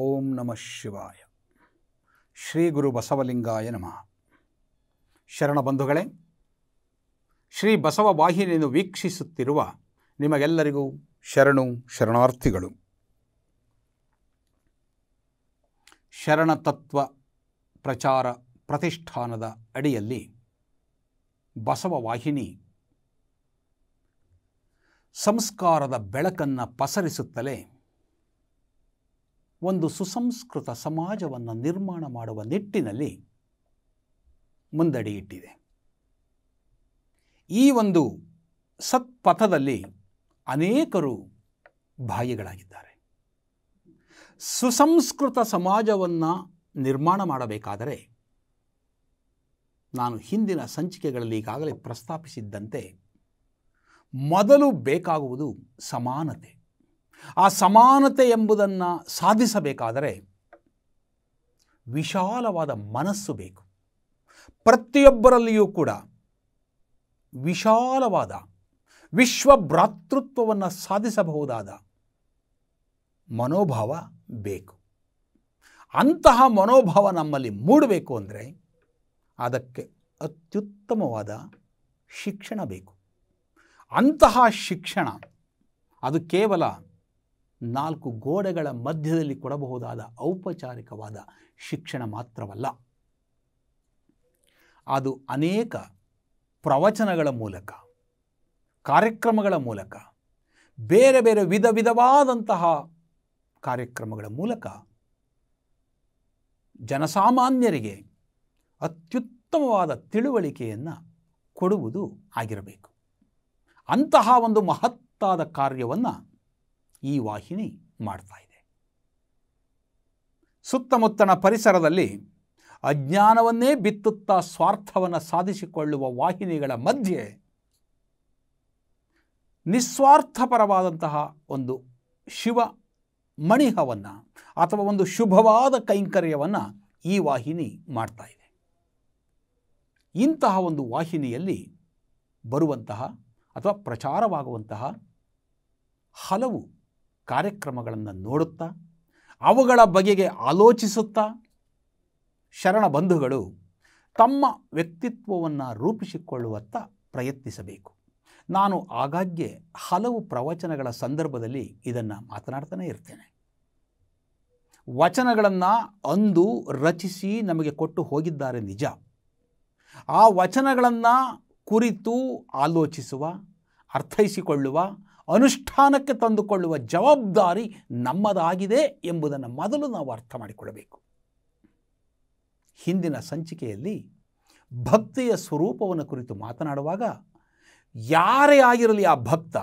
ಓಂ ನಮಃ ಶಿವಾಯ ಶ್ರೀ ಗುರು ಬಸವಲಿಂಗಾಯ ನಮಃ ಶರಣ ಬಂಧುಗಳೇ ಶ್ರೀ ಬಸವ ವಾಹಿನಿಯನ್ನು ವೀಕ್ಷಿಸುತ್ತಿರುವ ನಿಮಗೆಲ್ಲರಿಗೂ ಶರಣು ಶರಣಾರ್ಥಿಗಳು ಶರಣತತ್ವ ಪ್ರಚಾರ ಪ್ರತಿಷ್ಠಾನದ ಅಡಿಯಲ್ಲಿ ಬಸವ ವಾಹಿನಿ ಸಂಸ್ಕಾರದ ಬೆಳಕನ್ನು ಪಸರಿಸುತ್ತಲೇ ಒಂದು ಸುಸಂಸ್ಕೃತ ಸಮಾಜವನ್ನು ನಿರ್ಮಾಣ ಮಾಡುವ ನಿಟ್ಟಿನಲ್ಲಿ ಮುಂದಡಿ ಇಟ್ಟಿದೆ ಈ ಒಂದು ಸತ್ಪಥದಲ್ಲಿ ಅನೇಕರು ಭಾಗಿಗಳಾಗಿದ್ದಾರೆ ಸುಸಂಸ್ಕೃತ ಸಮಾಜವನ್ನು ನಿರ್ಮಾಣ ಮಾಡಬೇಕಾದರೆ ನಾನು ಹಿಂದಿನ ಸಂಚಿಕೆಗಳಲ್ಲಿ ಈಗಾಗಲೇ ಪ್ರಸ್ತಾಪಿಸಿದ್ದಂತೆ ಮೊದಲು ಬೇಕಾಗುವುದು ಸಮಾನತೆ ಆ ಸಮಾನತೆ ಎಂಬುದನ್ನು ಸಾಧಿಸಬೇಕಾದರೆ ವಿಶಾಲವಾದ ಮನಸ್ಸು ಬೇಕು ಪ್ರತಿಯೊಬ್ಬರಲ್ಲಿಯೂ ಕೂಡ ವಿಶಾಲವಾದ ವಿಶ್ವ ಭ್ರಾತೃತ್ವವನ್ನು ಸಾಧಿಸಬಹುದಾದ ಮನೋಭಾವ ಬೇಕು ಅಂತಹ ಮನೋಭಾವ ನಮ್ಮಲ್ಲಿ ಮೂಡಬೇಕು ಅಂದರೆ ಅದಕ್ಕೆ ಅತ್ಯುತ್ತಮವಾದ ಶಿಕ್ಷಣ ಬೇಕು ಅಂತಹ ಶಿಕ್ಷಣ ಅದು ಕೇವಲ ನಾಲ್ಕು ಗೋಡೆಗಳ ಮಧ್ಯದಲ್ಲಿ ಕೊಡಬಹುದಾದ ಔಪಚಾರಿಕವಾದ ಶಿಕ್ಷಣ ಮಾತ್ರವಲ್ಲ ಅದು ಅನೇಕ ಪ್ರವಚನಗಳ ಮೂಲಕ ಕಾರ್ಯಕ್ರಮಗಳ ಮೂಲಕ ಬೇರೆ ಬೇರೆ ವಿಧ ವಿಧವಾದಂತಹ ಕಾರ್ಯಕ್ರಮಗಳ ಮೂಲಕ ಜನಸಾಮಾನ್ಯರಿಗೆ ಅತ್ಯುತ್ತಮವಾದ ತಿಳುವಳಿಕೆಯನ್ನು ಕೊಡುವುದು ಆಗಿರಬೇಕು ಅಂತಹ ಒಂದು ಮಹತ್ತಾದ ಕಾರ್ಯವನ್ನು ಈ ವಾಹಿನಿ ಮಾಡ್ತಾ ಇದೆ ಸುತ್ತಮುತ್ತಣ ಪರಿಸರದಲ್ಲಿ ಅಜ್ಞಾನವನ್ನೇ ಬಿತ್ತುತ್ತಾ ಸ್ವಾರ್ಥವನ್ನು ಸಾಧಿಸಿಕೊಳ್ಳುವ ವಾಹಿನಿಗಳ ಮಧ್ಯೆ ನಿಸ್ವಾರ್ಥಪರವಾದಂತಹ ಒಂದು ಶಿವ ಮಣಿಹವನ್ನು ಅಥವಾ ಒಂದು ಶುಭವಾದ ಕೈಂಕರ್ಯವನ್ನು ಈ ವಾಹಿನಿ ಮಾಡ್ತಾ ಇದೆ ಇಂತಹ ಒಂದು ವಾಹಿನಿಯಲ್ಲಿ ಬರುವಂತಹ ಅಥವಾ ಪ್ರಚಾರವಾಗುವಂತಹ ಹಲವು ಕಾರ್ಯಕ್ರಮಗಳನ್ನು ನೋಡುತ್ತಾ ಅವುಗಳ ಬಗೆಗೆ ಆಲೋಚಿಸುತ್ತಾ ಶರಣ ಬಂಧುಗಳು ತಮ್ಮ ವ್ಯಕ್ತಿತ್ವವನ್ನು ರೂಪಿಸಿಕೊಳ್ಳುವತ್ತ ಪ್ರಯತ್ನಿಸಬೇಕು ನಾನು ಆಗಾಗ್ಗೆ ಹಲವು ಪ್ರವಚನಗಳ ಸಂದರ್ಭದಲ್ಲಿ ಇದನ್ನು ಮಾತನಾಡ್ತಾನೆ ಇರ್ತೇನೆ ವಚನಗಳನ್ನು ಅಂದು ರಚಿಸಿ ನಮಗೆ ಕೊಟ್ಟು ಹೋಗಿದ್ದಾರೆ ನಿಜ ಆ ವಚನಗಳನ್ನು ಕುರಿತು ಆಲೋಚಿಸುವ ಅರ್ಥೈಸಿಕೊಳ್ಳುವ ಅನುಷ್ಠಾನಕ್ಕೆ ತಂದುಕೊಳ್ಳುವ ಜವಾಬ್ದಾರಿ ನಮ್ಮದಾಗಿದೆ ಎಂಬುದನ್ನು ಮೊದಲು ನಾವು ಅರ್ಥ ಮಾಡಿಕೊಳ್ಳಬೇಕು ಹಿಂದಿನ ಸಂಚಿಕೆಯಲ್ಲಿ ಭಕ್ತಿಯ ಸ್ವರೂಪವನ್ನು ಕುರಿತು ಮಾತನಾಡುವಾಗ ಯಾರೇ ಆಗಿರಲಿ ಆ ಭಕ್ತ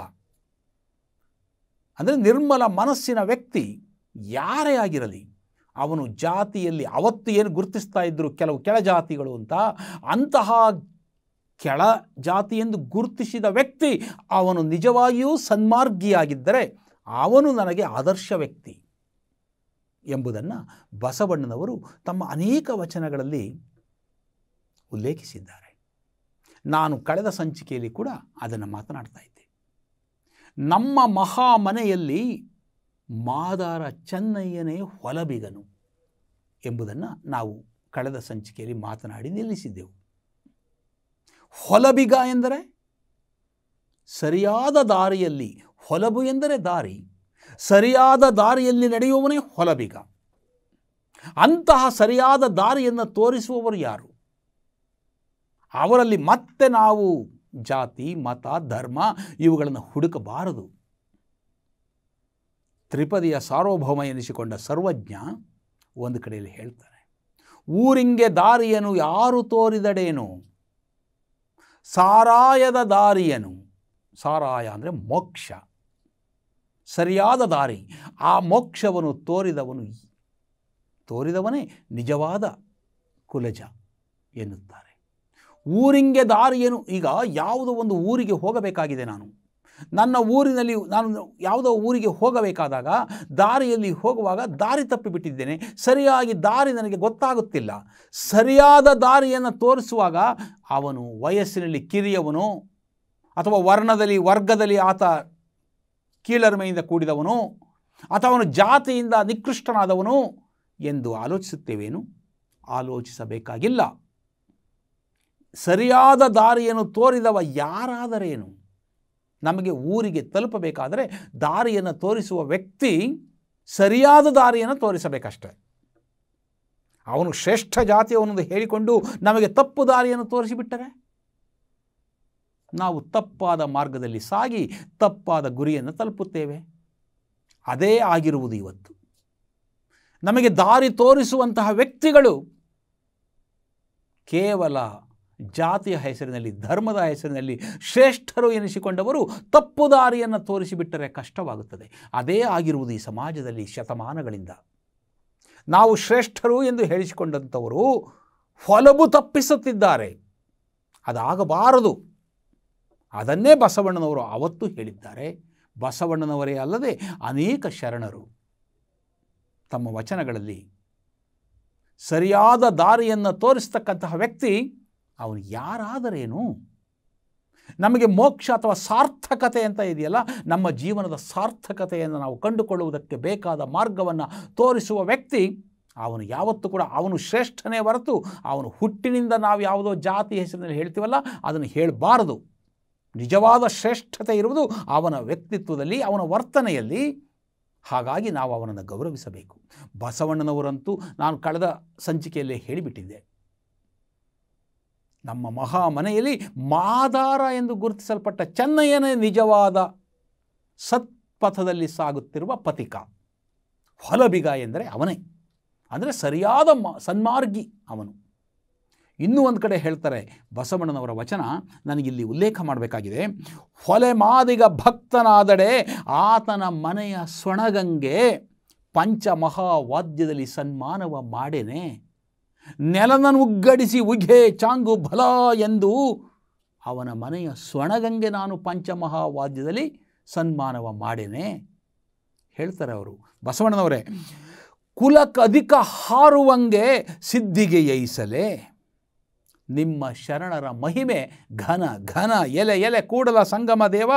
ಅಂದರೆ ನಿರ್ಮಲ ಮನಸ್ಸಿನ ವ್ಯಕ್ತಿ ಯಾರೇ ಆಗಿರಲಿ ಅವನು ಜಾತಿಯಲ್ಲಿ ಅವತ್ತು ಏನು ಗುರುತಿಸ್ತಾ ಇದ್ದರು ಕೆಲವು ಜಾತಿಗಳು ಅಂತ ಅಂತಹ ಕೆಳ ಜಾತಿ ಎಂದು ಗುರುತಿಸಿದ ವ್ಯಕ್ತಿ ಅವನು ನಿಜವಾಗಿಯೂ ಸನ್ಮಾರ್ಗಿಯಾಗಿದ್ದರೆ ಅವನು ನನಗೆ ಆದರ್ಶ ವ್ಯಕ್ತಿ ಎಂಬುದನ್ನು ಬಸವಣ್ಣನವರು ತಮ್ಮ ಅನೇಕ ವಚನಗಳಲ್ಲಿ ಉಲ್ಲೇಖಿಸಿದ್ದಾರೆ ನಾನು ಕಳೆದ ಸಂಚಿಕೆಯಲ್ಲಿ ಕೂಡ ಅದನ್ನು ಮಾತನಾಡ್ತಾ ಇದ್ದೆ ನಮ್ಮ ಮಹಾಮನೆಯಲ್ಲಿ ಮಾದಾರ ಚೆನ್ನಯ್ಯನೇ ಹೊಲಬಿಗನು ಎಂಬುದನ್ನು ನಾವು ಕಳೆದ ಸಂಚಿಕೆಯಲ್ಲಿ ಮಾತನಾಡಿ ನಿಲ್ಲಿಸಿದ್ದೆವು ಹೊಲಬಿಗ ಎಂದರೆ ಸರಿಯಾದ ದಾರಿಯಲ್ಲಿ ಹೊಲಬು ಎಂದರೆ ದಾರಿ ಸರಿಯಾದ ದಾರಿಯಲ್ಲಿ ನಡೆಯುವವನೇ ಹೊಲಬಿಗ ಅಂತಹ ಸರಿಯಾದ ದಾರಿಯನ್ನು ತೋರಿಸುವವರು ಯಾರು ಅವರಲ್ಲಿ ಮತ್ತೆ ನಾವು ಜಾತಿ ಮತ ಧರ್ಮ ಇವುಗಳನ್ನು ಹುಡುಕಬಾರದು ತ್ರಿಪದಿಯ ಸಾರ್ವಭೌಮ ಎನಿಸಿಕೊಂಡ ಸರ್ವಜ್ಞ ಒಂದು ಕಡೆಯಲ್ಲಿ ಹೇಳ್ತಾರೆ ಊರಿಂಗೆ ದಾರಿಯನ್ನು ಯಾರು ತೋರಿದಡೇನೋ ಸಾರಾಯದ ದಾರಿಯನು ಸಾರಾಯ ಅಂದರೆ ಮೋಕ್ಷ ಸರಿಯಾದ ದಾರಿ ಆ ಮೋಕ್ಷವನ್ನು ತೋರಿದವನು ತೋರಿದವನೇ ನಿಜವಾದ ಕುಲಜ ಎನ್ನುತ್ತಾರೆ ಊರಿಂಗೆ ದಾರಿಯನು ಈಗ ಯಾವುದೋ ಒಂದು ಊರಿಗೆ ಹೋಗಬೇಕಾಗಿದೆ ನಾನು ನನ್ನ ಊರಿನಲ್ಲಿ ನಾನು ಯಾವುದೋ ಊರಿಗೆ ಹೋಗಬೇಕಾದಾಗ ದಾರಿಯಲ್ಲಿ ಹೋಗುವಾಗ ದಾರಿ ತಪ್ಪಿಬಿಟ್ಟಿದ್ದೇನೆ ಸರಿಯಾಗಿ ದಾರಿ ನನಗೆ ಗೊತ್ತಾಗುತ್ತಿಲ್ಲ ಸರಿಯಾದ ದಾರಿಯನ್ನು ತೋರಿಸುವಾಗ ಅವನು ವಯಸ್ಸಿನಲ್ಲಿ ಕಿರಿಯವನು ಅಥವಾ ವರ್ಣದಲ್ಲಿ ವರ್ಗದಲ್ಲಿ ಆತ ಕೀಳರ್ಮೆಯಿಂದ ಕೂಡಿದವನು ಅಥವಾ ಅವನು ಜಾತಿಯಿಂದ ನಿಕೃಷ್ಟನಾದವನು ಎಂದು ಆಲೋಚಿಸುತ್ತೇವೇನು ಆಲೋಚಿಸಬೇಕಾಗಿಲ್ಲ ಸರಿಯಾದ ದಾರಿಯನ್ನು ತೋರಿದವ ಯಾರಾದರೇನು ನಮಗೆ ಊರಿಗೆ ತಲುಪಬೇಕಾದರೆ ದಾರಿಯನ್ನು ತೋರಿಸುವ ವ್ಯಕ್ತಿ ಸರಿಯಾದ ದಾರಿಯನ್ನು ತೋರಿಸಬೇಕಷ್ಟೆ ಅವನು ಶ್ರೇಷ್ಠ ಜಾತಿಯವನು ಹೇಳಿಕೊಂಡು ನಮಗೆ ತಪ್ಪು ದಾರಿಯನ್ನು ತೋರಿಸಿಬಿಟ್ಟರೆ ನಾವು ತಪ್ಪಾದ ಮಾರ್ಗದಲ್ಲಿ ಸಾಗಿ ತಪ್ಪಾದ ಗುರಿಯನ್ನು ತಲುಪುತ್ತೇವೆ ಅದೇ ಆಗಿರುವುದು ಇವತ್ತು ನಮಗೆ ದಾರಿ ತೋರಿಸುವಂತಹ ವ್ಯಕ್ತಿಗಳು ಕೇವಲ ಜಾತಿಯ ಹೆಸರಿನಲ್ಲಿ ಧರ್ಮದ ಹೆಸರಿನಲ್ಲಿ ಶ್ರೇಷ್ಠರು ಎನಿಸಿಕೊಂಡವರು ತಪ್ಪು ದಾರಿಯನ್ನು ತೋರಿಸಿಬಿಟ್ಟರೆ ಕಷ್ಟವಾಗುತ್ತದೆ ಅದೇ ಆಗಿರುವುದು ಈ ಸಮಾಜದಲ್ಲಿ ಶತಮಾನಗಳಿಂದ ನಾವು ಶ್ರೇಷ್ಠರು ಎಂದು ಹೇಳಿಸಿಕೊಂಡಂಥವರು ಹೊಲಬು ತಪ್ಪಿಸುತ್ತಿದ್ದಾರೆ ಅದಾಗಬಾರದು ಅದನ್ನೇ ಬಸವಣ್ಣನವರು ಅವತ್ತು ಹೇಳಿದ್ದಾರೆ ಬಸವಣ್ಣನವರೇ ಅಲ್ಲದೆ ಅನೇಕ ಶರಣರು ತಮ್ಮ ವಚನಗಳಲ್ಲಿ ಸರಿಯಾದ ದಾರಿಯನ್ನು ತೋರಿಸ್ತಕ್ಕಂತಹ ವ್ಯಕ್ತಿ ಅವನು ಯಾರಾದರೇನು ನಮಗೆ ಮೋಕ್ಷ ಅಥವಾ ಸಾರ್ಥಕತೆ ಅಂತ ಇದೆಯಲ್ಲ ನಮ್ಮ ಜೀವನದ ಸಾರ್ಥಕತೆಯನ್ನು ನಾವು ಕಂಡುಕೊಳ್ಳುವುದಕ್ಕೆ ಬೇಕಾದ ಮಾರ್ಗವನ್ನು ತೋರಿಸುವ ವ್ಯಕ್ತಿ ಅವನು ಯಾವತ್ತೂ ಕೂಡ ಅವನು ಶ್ರೇಷ್ಠನೇ ಹೊರತು ಅವನು ಹುಟ್ಟಿನಿಂದ ನಾವು ಯಾವುದೋ ಜಾತಿ ಹೆಸರಿನಲ್ಲಿ ಹೇಳ್ತೀವಲ್ಲ ಅದನ್ನು ಹೇಳಬಾರದು ನಿಜವಾದ ಶ್ರೇಷ್ಠತೆ ಇರುವುದು ಅವನ ವ್ಯಕ್ತಿತ್ವದಲ್ಲಿ ಅವನ ವರ್ತನೆಯಲ್ಲಿ ಹಾಗಾಗಿ ನಾವು ಅವನನ್ನು ಗೌರವಿಸಬೇಕು ಬಸವಣ್ಣನವರಂತೂ ನಾನು ಕಳೆದ ಸಂಚಿಕೆಯಲ್ಲೇ ಹೇಳಿಬಿಟ್ಟಿದ್ದೆ ನಮ್ಮ ಮಹಾ ಮನೆಯಲ್ಲಿ ಮಾದಾರ ಎಂದು ಗುರುತಿಸಲ್ಪಟ್ಟ ಚೆನ್ನಯ್ಯನೇ ನಿಜವಾದ ಸತ್ಪಥದಲ್ಲಿ ಸಾಗುತ್ತಿರುವ ಪಥಿಕ ಹೊಲಬಿಗ ಎಂದರೆ ಅವನೇ ಅಂದರೆ ಸರಿಯಾದ ಮ ಸನ್ಮಾರ್ಗಿ ಅವನು ಇನ್ನೂ ಒಂದು ಕಡೆ ಹೇಳ್ತಾರೆ ಬಸವಣ್ಣನವರ ವಚನ ನನಗಿಲ್ಲಿ ಉಲ್ಲೇಖ ಮಾಡಬೇಕಾಗಿದೆ ಹೊಲೆ ಮಾದಿಗ ಭಕ್ತನಾದಡೆ ಆತನ ಮನೆಯ ಸೊಣಗಂಗೆ ಪಂಚಮಹಾವಾದ್ಯದಲ್ಲಿ ಸನ್ಮಾನವ ಮಾಡೇನೆ ನೆಲನ ಉಗ್ಗಡಿಸಿ ಉಘೆ ಚಾಂಗು ಬಲ ಎಂದು ಅವನ ಮನೆಯ ಸ್ವಣಗಂಗೆ ನಾನು ಪಂಚಮಹಾವಾದ್ಯದಲ್ಲಿ ಸನ್ಮಾನವ ಮಾಡೇನೆ ಹೇಳ್ತಾರೆ ಅವರು ಬಸವಣ್ಣನವರೇ ಕುಲಕ್ಕಧಿಕ ಹಾರುವಂಗೆ ಸಿದ್ಧಿಗೆ ಯೈಸಲೆ ನಿಮ್ಮ ಶರಣರ ಮಹಿಮೆ ಘನ ಘನ ಎಲೆ ಎಲೆ ಕೂಡಲ ಸಂಗಮ ದೇವ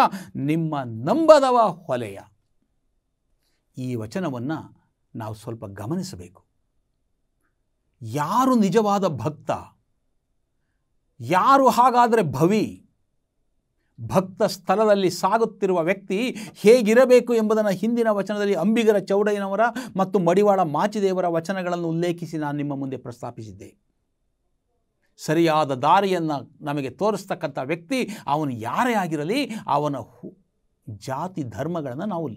ನಿಮ್ಮ ನಂಬದವ ಹೊಲೆಯ ಈ ವಚನವನ್ನು ನಾವು ಸ್ವಲ್ಪ ಗಮನಿಸಬೇಕು ಯಾರು ನಿಜವಾದ ಭಕ್ತ ಯಾರು ಹಾಗಾದರೆ ಭವಿ ಭಕ್ತ ಸ್ಥಳದಲ್ಲಿ ಸಾಗುತ್ತಿರುವ ವ್ಯಕ್ತಿ ಹೇಗಿರಬೇಕು ಎಂಬುದನ್ನು ಹಿಂದಿನ ವಚನದಲ್ಲಿ ಅಂಬಿಗರ ಚೌಡಯ್ಯನವರ ಮತ್ತು ಮಡಿವಾಳ ಮಾಚಿದೇವರ ವಚನಗಳನ್ನು ಉಲ್ಲೇಖಿಸಿ ನಾನು ನಿಮ್ಮ ಮುಂದೆ ಪ್ರಸ್ತಾಪಿಸಿದ್ದೆ ಸರಿಯಾದ ದಾರಿಯನ್ನು ನಮಗೆ ತೋರಿಸ್ತಕ್ಕಂಥ ವ್ಯಕ್ತಿ ಅವನು ಯಾರೇ ಆಗಿರಲಿ ಅವನ ಜಾತಿ ಧರ್ಮಗಳನ್ನು ನಾವು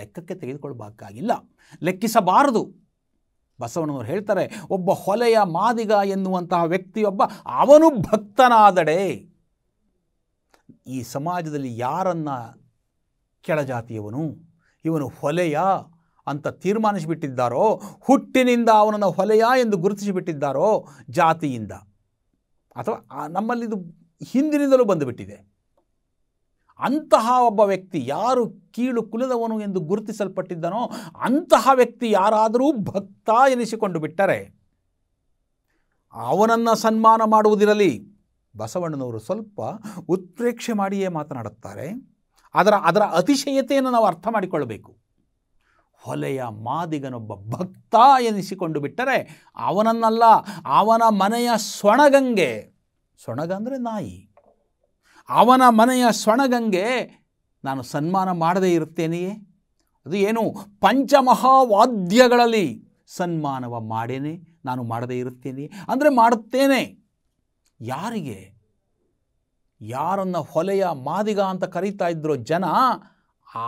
ಲೆಕ್ಕಕ್ಕೆ ತೆಗೆದುಕೊಳ್ಬೇಕಾಗಿಲ್ಲ ಲೆಕ್ಕಿಸಬಾರದು ಬಸವಣ್ಣನವರು ಹೇಳ್ತಾರೆ ಒಬ್ಬ ಹೊಲೆಯ ಮಾದಿಗ ಎನ್ನುವಂತಹ ವ್ಯಕ್ತಿಯೊಬ್ಬ ಅವನು ಭಕ್ತನಾದಡೆ ಈ ಸಮಾಜದಲ್ಲಿ ಯಾರನ್ನ ಕೆಳಜಾತಿಯವನು ಇವನು ಹೊಲೆಯ ಅಂತ ತೀರ್ಮಾನಿಸಿಬಿಟ್ಟಿದ್ದಾರೋ ಹುಟ್ಟಿನಿಂದ ಅವನನ್ನು ಹೊಲೆಯ ಎಂದು ಗುರುತಿಸಿಬಿಟ್ಟಿದ್ದಾರೋ ಜಾತಿಯಿಂದ ಅಥವಾ ನಮ್ಮಲ್ಲಿದು ಹಿಂದಿನಿಂದಲೂ ಬಂದುಬಿಟ್ಟಿದೆ ಅಂತಹ ಒಬ್ಬ ವ್ಯಕ್ತಿ ಯಾರು ಕೀಳು ಕುಲದವನು ಎಂದು ಗುರುತಿಸಲ್ಪಟ್ಟಿದ್ದನೋ ಅಂತಹ ವ್ಯಕ್ತಿ ಯಾರಾದರೂ ಭಕ್ತ ಎನಿಸಿಕೊಂಡು ಬಿಟ್ಟರೆ ಅವನನ್ನು ಸನ್ಮಾನ ಮಾಡುವುದಿರಲಿ ಬಸವಣ್ಣನವರು ಸ್ವಲ್ಪ ಉತ್ಪ್ರೇಕ್ಷೆ ಮಾಡಿಯೇ ಮಾತನಾಡುತ್ತಾರೆ ಅದರ ಅದರ ಅತಿಶಯತೆಯನ್ನು ನಾವು ಅರ್ಥ ಮಾಡಿಕೊಳ್ಳಬೇಕು ಹೊಲೆಯ ಮಾದಿಗನೊಬ್ಬ ಭಕ್ತ ಎನಿಸಿಕೊಂಡು ಬಿಟ್ಟರೆ ಅವನನ್ನಲ್ಲ ಅವನ ಮನೆಯ ಸೊಣಗಂಗೆ ಸೊಣಗ ಅಂದರೆ ನಾಯಿ ಅವನ ಮನೆಯ ಸ್ವಣಗಂಗೆ ನಾನು ಸನ್ಮಾನ ಮಾಡದೇ ಇರುತ್ತೇನೆಯೇ ಅದು ಏನು ಪಂಚಮಹಾವಾದ್ಯಗಳಲ್ಲಿ ಸನ್ಮಾನವ ಮಾಡೇನೆ ನಾನು ಮಾಡದೇ ಇರುತ್ತೇನೆ ಅಂದರೆ ಮಾಡುತ್ತೇನೆ ಯಾರಿಗೆ ಯಾರನ್ನು ಹೊಲೆಯ ಮಾದಿಗ ಅಂತ ಕರೀತಾ ಇದ್ರೋ ಜನ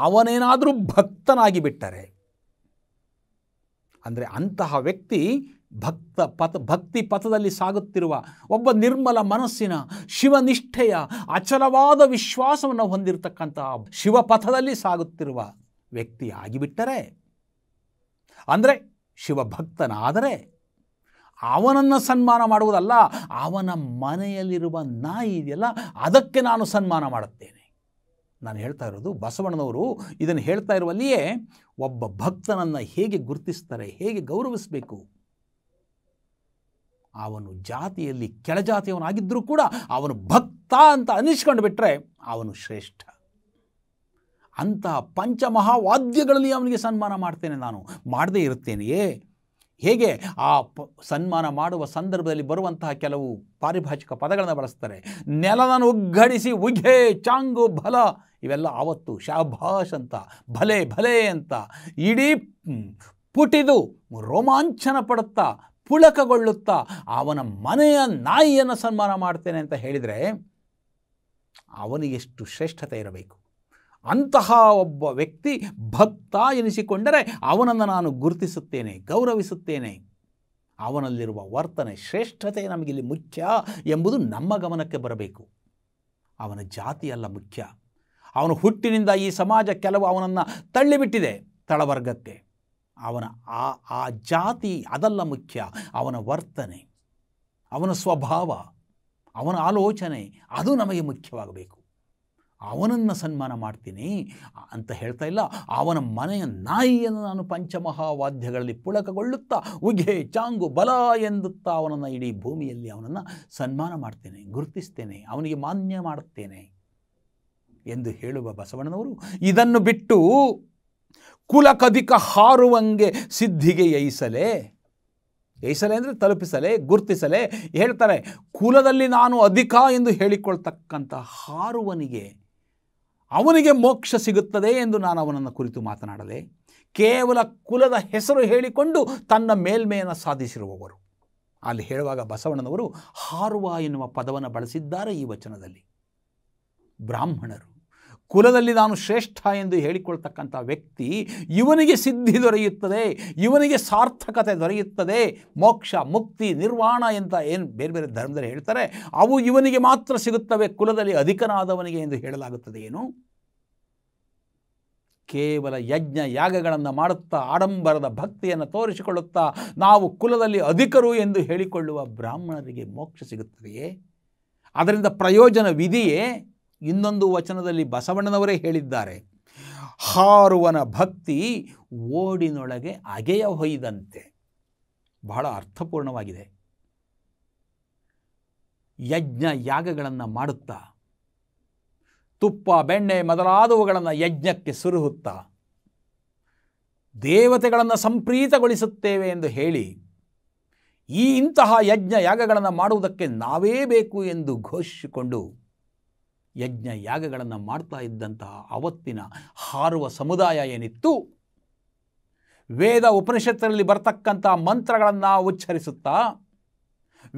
ಅವನೇನಾದರೂ ಭಕ್ತನಾಗಿ ಬಿಟ್ಟರೆ ಅಂದರೆ ಅಂತಹ ವ್ಯಕ್ತಿ ಭಕ್ತ ಪಥ ಭಕ್ತಿ ಪಥದಲ್ಲಿ ಸಾಗುತ್ತಿರುವ ಒಬ್ಬ ನಿರ್ಮಲ ಮನಸ್ಸಿನ ಶಿವನಿಷ್ಠೆಯ ಅಚಲವಾದ ವಿಶ್ವಾಸವನ್ನು ಹೊಂದಿರತಕ್ಕಂತಹ ಶಿವಪಥದಲ್ಲಿ ಸಾಗುತ್ತಿರುವ ವ್ಯಕ್ತಿ ಆಗಿಬಿಟ್ಟರೆ ಅಂದರೆ ಶಿವಭಕ್ತನಾದರೆ ಅವನನ್ನು ಸನ್ಮಾನ ಮಾಡುವುದಲ್ಲ ಅವನ ಮನೆಯಲ್ಲಿರುವ ನಾಯಿ ಇದೆಯಲ್ಲ ಅದಕ್ಕೆ ನಾನು ಸನ್ಮಾನ ಮಾಡುತ್ತೇನೆ ನಾನು ಹೇಳ್ತಾ ಇರೋದು ಬಸವಣ್ಣನವರು ಇದನ್ನು ಹೇಳ್ತಾ ಇರುವಲ್ಲಿಯೇ ಒಬ್ಬ ಭಕ್ತನನ್ನು ಹೇಗೆ ಗುರುತಿಸ್ತಾರೆ ಹೇಗೆ ಗೌರವಿಸಬೇಕು ಅವನು ಜಾತಿಯಲ್ಲಿ ಕೆಳಜಾತಿಯವನಾಗಿದ್ದರೂ ಕೂಡ ಅವನು ಭಕ್ತ ಅಂತ ಅನಿಸ್ಕೊಂಡು ಬಿಟ್ಟರೆ ಅವನು ಶ್ರೇಷ್ಠ ಅಂತಹ ಪಂಚಮಹಾವಾದ್ಯಗಳಲ್ಲಿ ಅವನಿಗೆ ಸನ್ಮಾನ ಮಾಡ್ತೇನೆ ನಾನು ಮಾಡದೇ ಇರುತ್ತೇನೆಯೇ ಹೇಗೆ ಆ ಪ ಸನ್ಮಾನ ಮಾಡುವ ಸಂದರ್ಭದಲ್ಲಿ ಬರುವಂತಹ ಕೆಲವು ಪಾರಿಭಾಷಿಕ ಪದಗಳನ್ನು ಬಳಸ್ತಾರೆ ನೆಲನನ್ನು ಒಗ್ಗಡಿಸಿ ಉಘೆ ಚಾಂಗು ಬಲ ಇವೆಲ್ಲ ಆವತ್ತು ಶಾಭಾಷ್ ಅಂತ ಭಲೆ ಭಲೆ ಅಂತ ಇಡೀ ಪುಟಿದು ರೋಮಾಂಚನ ಪಡುತ್ತಾ ಪುಳಕಗೊಳ್ಳುತ್ತಾ ಅವನ ಮನೆಯ ನಾಯಿಯನ್ನು ಸನ್ಮಾನ ಮಾಡ್ತೇನೆ ಅಂತ ಹೇಳಿದರೆ ಅವನಿಗೆಷ್ಟು ಶ್ರೇಷ್ಠತೆ ಇರಬೇಕು ಅಂತಹ ಒಬ್ಬ ವ್ಯಕ್ತಿ ಭಕ್ತ ಎನಿಸಿಕೊಂಡರೆ ಅವನನ್ನು ನಾನು ಗುರುತಿಸುತ್ತೇನೆ ಗೌರವಿಸುತ್ತೇನೆ ಅವನಲ್ಲಿರುವ ವರ್ತನೆ ಶ್ರೇಷ್ಠತೆ ನಮಗಿಲ್ಲಿ ಮುಖ್ಯ ಎಂಬುದು ನಮ್ಮ ಗಮನಕ್ಕೆ ಬರಬೇಕು ಅವನ ಜಾತಿಯಲ್ಲ ಮುಖ್ಯ ಅವನು ಹುಟ್ಟಿನಿಂದ ಈ ಸಮಾಜ ಕೆಲವು ಅವನನ್ನು ತಳ್ಳಿಬಿಟ್ಟಿದೆ ತಳವರ್ಗಕ್ಕೆ ಅವನ ಆ ಆ ಜಾತಿ ಅದಲ್ಲ ಮುಖ್ಯ ಅವನ ವರ್ತನೆ ಅವನ ಸ್ವಭಾವ ಅವನ ಆಲೋಚನೆ ಅದು ನಮಗೆ ಮುಖ್ಯವಾಗಬೇಕು ಅವನನ್ನು ಸನ್ಮಾನ ಮಾಡ್ತೀನಿ ಅಂತ ಹೇಳ್ತಾ ಇಲ್ಲ ಅವನ ಮನೆಯ ನಾಯಿಯನ್ನು ನಾನು ಪಂಚಮಹಾವಾದ್ಯಗಳಲ್ಲಿ ಪುಳಕಗೊಳ್ಳುತ್ತಾ ಉಗೆ ಚಾಂಗು ಬಲ ಎಂದುತ್ತಾ ಅವನನ್ನು ಇಡೀ ಭೂಮಿಯಲ್ಲಿ ಅವನನ್ನು ಸನ್ಮಾನ ಮಾಡ್ತೇನೆ ಗುರುತಿಸ್ತೇನೆ ಅವನಿಗೆ ಮಾನ್ಯ ಮಾಡುತ್ತೇನೆ ಎಂದು ಹೇಳುವ ಬಸವಣ್ಣನವರು ಇದನ್ನು ಬಿಟ್ಟು ಕುಲ ಹಾರುವಂಗೆ ಸಿದ್ಧಿಗೆ ಎಯಿಸಲೇ ಎಯಿಸಲೇ ಅಂದರೆ ತಲುಪಿಸಲೇ ಗುರುತಿಸಲೆ ಹೇಳ್ತಾರೆ ಕುಲದಲ್ಲಿ ನಾನು ಅಧಿಕ ಎಂದು ಹೇಳಿಕೊಳ್ತಕ್ಕಂಥ ಹಾರುವನಿಗೆ ಅವನಿಗೆ ಮೋಕ್ಷ ಸಿಗುತ್ತದೆ ಎಂದು ನಾನು ಅವನನ್ನು ಕುರಿತು ಮಾತನಾಡಲೆ ಕೇವಲ ಕುಲದ ಹೆಸರು ಹೇಳಿಕೊಂಡು ತನ್ನ ಮೇಲ್ಮೆಯನ್ನು ಸಾಧಿಸಿರುವವರು ಅಲ್ಲಿ ಹೇಳುವಾಗ ಬಸವಣ್ಣನವರು ಹಾರುವ ಎನ್ನುವ ಪದವನ್ನು ಬಳಸಿದ್ದಾರೆ ಈ ವಚನದಲ್ಲಿ ಬ್ರಾಹ್ಮಣರು ಕುಲದಲ್ಲಿ ನಾನು ಶ್ರೇಷ್ಠ ಎಂದು ಹೇಳಿಕೊಳ್ತಕ್ಕಂಥ ವ್ಯಕ್ತಿ ಇವನಿಗೆ ಸಿದ್ಧಿ ದೊರೆಯುತ್ತದೆ ಇವನಿಗೆ ಸಾರ್ಥಕತೆ ದೊರೆಯುತ್ತದೆ ಮೋಕ್ಷ ಮುಕ್ತಿ ನಿರ್ವಾಣ ಅಂತ ಏನು ಬೇರೆ ಬೇರೆ ಧರ್ಮದಲ್ಲಿ ಹೇಳ್ತಾರೆ ಅವು ಇವನಿಗೆ ಮಾತ್ರ ಸಿಗುತ್ತವೆ ಕುಲದಲ್ಲಿ ಅಧಿಕನಾದವನಿಗೆ ಎಂದು ಹೇಳಲಾಗುತ್ತದೆ ಏನು ಕೇವಲ ಯಜ್ಞ ಯಾಗಗಳನ್ನು ಮಾಡುತ್ತಾ ಆಡಂಬರದ ಭಕ್ತಿಯನ್ನು ತೋರಿಸಿಕೊಳ್ಳುತ್ತಾ ನಾವು ಕುಲದಲ್ಲಿ ಅಧಿಕರು ಎಂದು ಹೇಳಿಕೊಳ್ಳುವ ಬ್ರಾಹ್ಮಣರಿಗೆ ಮೋಕ್ಷ ಸಿಗುತ್ತದೆಯೇ ಅದರಿಂದ ಪ್ರಯೋಜನವಿದೆಯೇ ಇನ್ನೊಂದು ವಚನದಲ್ಲಿ ಬಸವಣ್ಣನವರೇ ಹೇಳಿದ್ದಾರೆ ಹಾರುವನ ಭಕ್ತಿ ಓಡಿನೊಳಗೆ ಅಗೆಯ ಹೊಯ್ದಂತೆ ಬಹಳ ಅರ್ಥಪೂರ್ಣವಾಗಿದೆ ಯಜ್ಞ ಯಾಗಗಳನ್ನು ಮಾಡುತ್ತಾ ತುಪ್ಪ ಬೆಣ್ಣೆ ಮೊದಲಾದವುಗಳನ್ನು ಯಜ್ಞಕ್ಕೆ ಸುರುಹುತ್ತಾ ದೇವತೆಗಳನ್ನು ಸಂಪ್ರೀತಗೊಳಿಸುತ್ತೇವೆ ಎಂದು ಹೇಳಿ ಈ ಇಂತಹ ಯಜ್ಞ ಯಾಗಗಳನ್ನು ಮಾಡುವುದಕ್ಕೆ ನಾವೇ ಬೇಕು ಎಂದು ಘೋಷಿಸಿಕೊಂಡು ಯಜ್ಞ ಯಾಗಗಳನ್ನು ಮಾಡ್ತಾ ಇದ್ದಂತಹ ಅವತ್ತಿನ ಹಾರುವ ಸಮುದಾಯ ಏನಿತ್ತು ವೇದ ಉಪನಿಷತ್ತರಲ್ಲಿ ಬರ್ತಕ್ಕಂಥ ಮಂತ್ರಗಳನ್ನು ಉಚ್ಚರಿಸುತ್ತಾ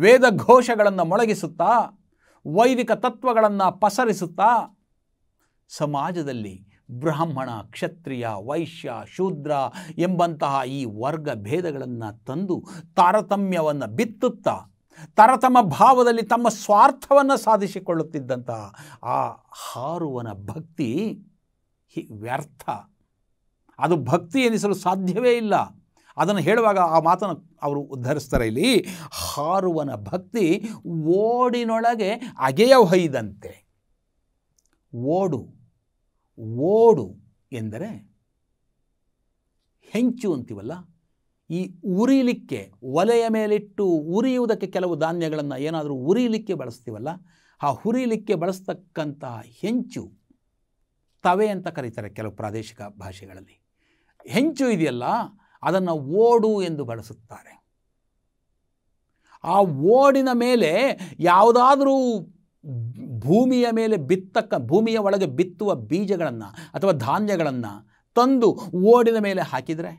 ವೇದ ಘೋಷಗಳನ್ನು ಮೊಳಗಿಸುತ್ತಾ ವೈದಿಕ ತತ್ವಗಳನ್ನು ಪಸರಿಸುತ್ತಾ ಸಮಾಜದಲ್ಲಿ ಬ್ರಾಹ್ಮಣ ಕ್ಷತ್ರಿಯ ವೈಶ್ಯ ಶೂದ್ರ ಎಂಬಂತಹ ಈ ವರ್ಗ ಭೇದಗಳನ್ನು ತಂದು ತಾರತಮ್ಯವನ್ನು ಬಿತ್ತುತ್ತಾ ತರತಮ ಭಾವದಲ್ಲಿ ತಮ್ಮ ಸ್ವಾರ್ಥವನ್ನು ಸಾಧಿಸಿಕೊಳ್ಳುತ್ತಿದ್ದಂತಹ ಆ ಹಾರುವನ ಭಕ್ತಿ ವ್ಯರ್ಥ ಅದು ಭಕ್ತಿ ಎನಿಸಲು ಸಾಧ್ಯವೇ ಇಲ್ಲ ಅದನ್ನು ಹೇಳುವಾಗ ಆ ಮಾತನ್ನು ಅವರು ಉದ್ಧರಿಸ್ತಾರೆ ಇಲ್ಲಿ ಹಾರುವನ ಭಕ್ತಿ ಓಡಿನೊಳಗೆ ಅಗೆಯ ಹೊಯ್ದಂತೆ ಓಡು ಓಡು ಎಂದರೆ ಹೆಂಚು ಅಂತೀವಲ್ಲ ಈ ಉರಿಲಿಕ್ಕೆ ಒಲೆಯ ಮೇಲಿಟ್ಟು ಉರಿಯುವುದಕ್ಕೆ ಕೆಲವು ಧಾನ್ಯಗಳನ್ನು ಏನಾದರೂ ಉರಿಲಿಕ್ಕೆ ಬಳಸ್ತೀವಲ್ಲ ಆ ಹುರಿಲಿಕ್ಕೆ ಬಳಸ್ತಕ್ಕಂತಹ ಹೆಂಚು ತವೆ ಅಂತ ಕರೀತಾರೆ ಕೆಲವು ಪ್ರಾದೇಶಿಕ ಭಾಷೆಗಳಲ್ಲಿ ಹೆಂಚು ಇದೆಯಲ್ಲ ಅದನ್ನು ಓಡು ಎಂದು ಬಳಸುತ್ತಾರೆ ಆ ಓಡಿನ ಮೇಲೆ ಯಾವುದಾದರೂ ಭೂಮಿಯ ಮೇಲೆ ಬಿತ್ತಕ್ಕ ಭೂಮಿಯ ಒಳಗೆ ಬಿತ್ತುವ ಬೀಜಗಳನ್ನು ಅಥವಾ ಧಾನ್ಯಗಳನ್ನು ತಂದು ಓಡಿನ ಮೇಲೆ ಹಾಕಿದರೆ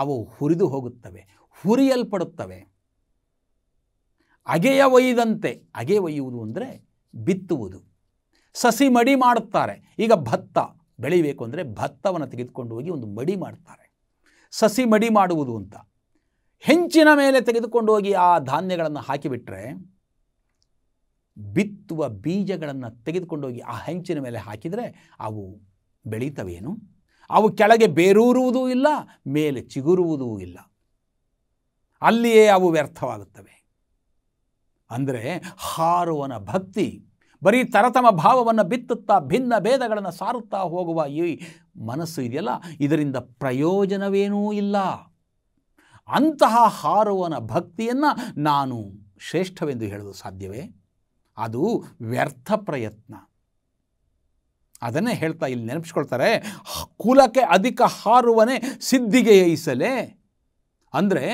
ಅವು ಹುರಿದು ಹೋಗುತ್ತವೆ ಹುರಿಯಲ್ಪಡುತ್ತವೆ ಅಗೆಯ ಒಯ್ದಂತೆ ಅಗೆ ಒಯ್ಯುವುದು ಅಂದರೆ ಬಿತ್ತುವುದು ಸಸಿ ಮಡಿ ಮಾಡುತ್ತಾರೆ ಈಗ ಭತ್ತ ಬೆಳೀಬೇಕು ಅಂದರೆ ಭತ್ತವನ್ನು ತೆಗೆದುಕೊಂಡು ಹೋಗಿ ಒಂದು ಮಡಿ ಮಾಡ್ತಾರೆ ಸಸಿ ಮಡಿ ಮಾಡುವುದು ಅಂತ ಹೆಂಚಿನ ಮೇಲೆ ತೆಗೆದುಕೊಂಡು ಹೋಗಿ ಆ ಧಾನ್ಯಗಳನ್ನು ಹಾಕಿಬಿಟ್ರೆ ಬಿತ್ತುವ ಬೀಜಗಳನ್ನು ಹೋಗಿ ಆ ಹೆಂಚಿನ ಮೇಲೆ ಹಾಕಿದರೆ ಅವು ಬೆಳೀತವೇನು ಅವು ಕೆಳಗೆ ಬೇರೂರುವುದೂ ಇಲ್ಲ ಮೇಲೆ ಚಿಗುರುವುದೂ ಇಲ್ಲ ಅಲ್ಲಿಯೇ ಅವು ವ್ಯರ್ಥವಾಗುತ್ತವೆ ಅಂದರೆ ಹಾರುವನ ಭಕ್ತಿ ಬರೀ ತರತಮ ಭಾವವನ್ನು ಬಿತ್ತುತ್ತಾ ಭಿನ್ನ ಭೇದಗಳನ್ನು ಸಾರುತ್ತಾ ಹೋಗುವ ಈ ಮನಸ್ಸು ಇದೆಯಲ್ಲ ಇದರಿಂದ ಪ್ರಯೋಜನವೇನೂ ಇಲ್ಲ ಅಂತಹ ಹಾರುವನ ಭಕ್ತಿಯನ್ನು ನಾನು ಶ್ರೇಷ್ಠವೆಂದು ಹೇಳಲು ಸಾಧ್ಯವೇ ಅದು ವ್ಯರ್ಥ ಪ್ರಯತ್ನ ಅದನ್ನೇ ಹೇಳ್ತಾ ಇಲ್ಲಿ ನೆನಪಿಸ್ಕೊಳ್ತಾರೆ ಕುಲಕ್ಕೆ ಅಧಿಕ ಹಾರುವನೇ ಸಿದ್ಧಿಗೆ ಏಯಿಸಲೇ ಅಂದರೆ